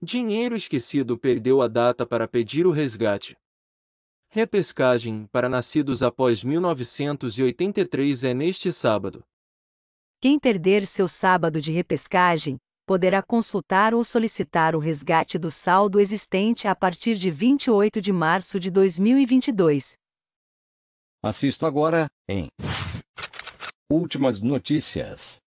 Dinheiro esquecido perdeu a data para pedir o resgate. Repescagem para nascidos após 1983 é neste sábado. Quem perder seu sábado de repescagem poderá consultar ou solicitar o resgate do saldo existente a partir de 28 de março de 2022. Assisto agora em Últimas notícias.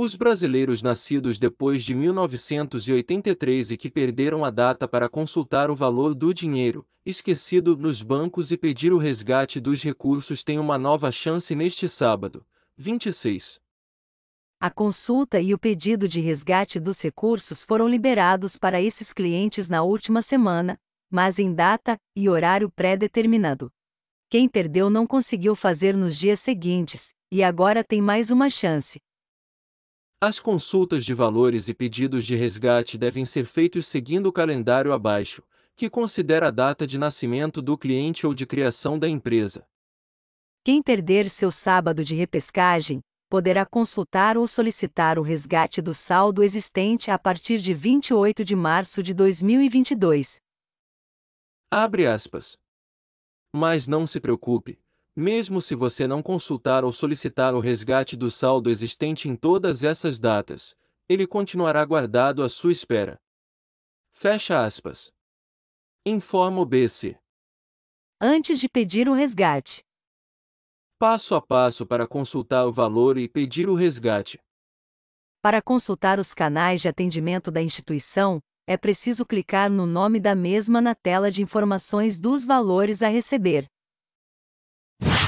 Os brasileiros nascidos depois de 1983 e que perderam a data para consultar o valor do dinheiro, esquecido nos bancos e pedir o resgate dos recursos têm uma nova chance neste sábado, 26. A consulta e o pedido de resgate dos recursos foram liberados para esses clientes na última semana, mas em data e horário pré-determinado. Quem perdeu não conseguiu fazer nos dias seguintes, e agora tem mais uma chance as consultas de valores e pedidos de resgate devem ser feitos seguindo o calendário abaixo, que considera a data de nascimento do cliente ou de criação da empresa. Quem perder seu sábado de repescagem poderá consultar ou solicitar o resgate do saldo existente a partir de 28 de março de 2022. Abre aspas. Mas não se preocupe, mesmo se você não consultar ou solicitar o resgate do saldo existente em todas essas datas, ele continuará guardado à sua espera. Fecha aspas. Informa o BC. Antes de pedir o resgate. Passo a passo para consultar o valor e pedir o resgate. Para consultar os canais de atendimento da instituição, é preciso clicar no nome da mesma na tela de informações dos valores a receber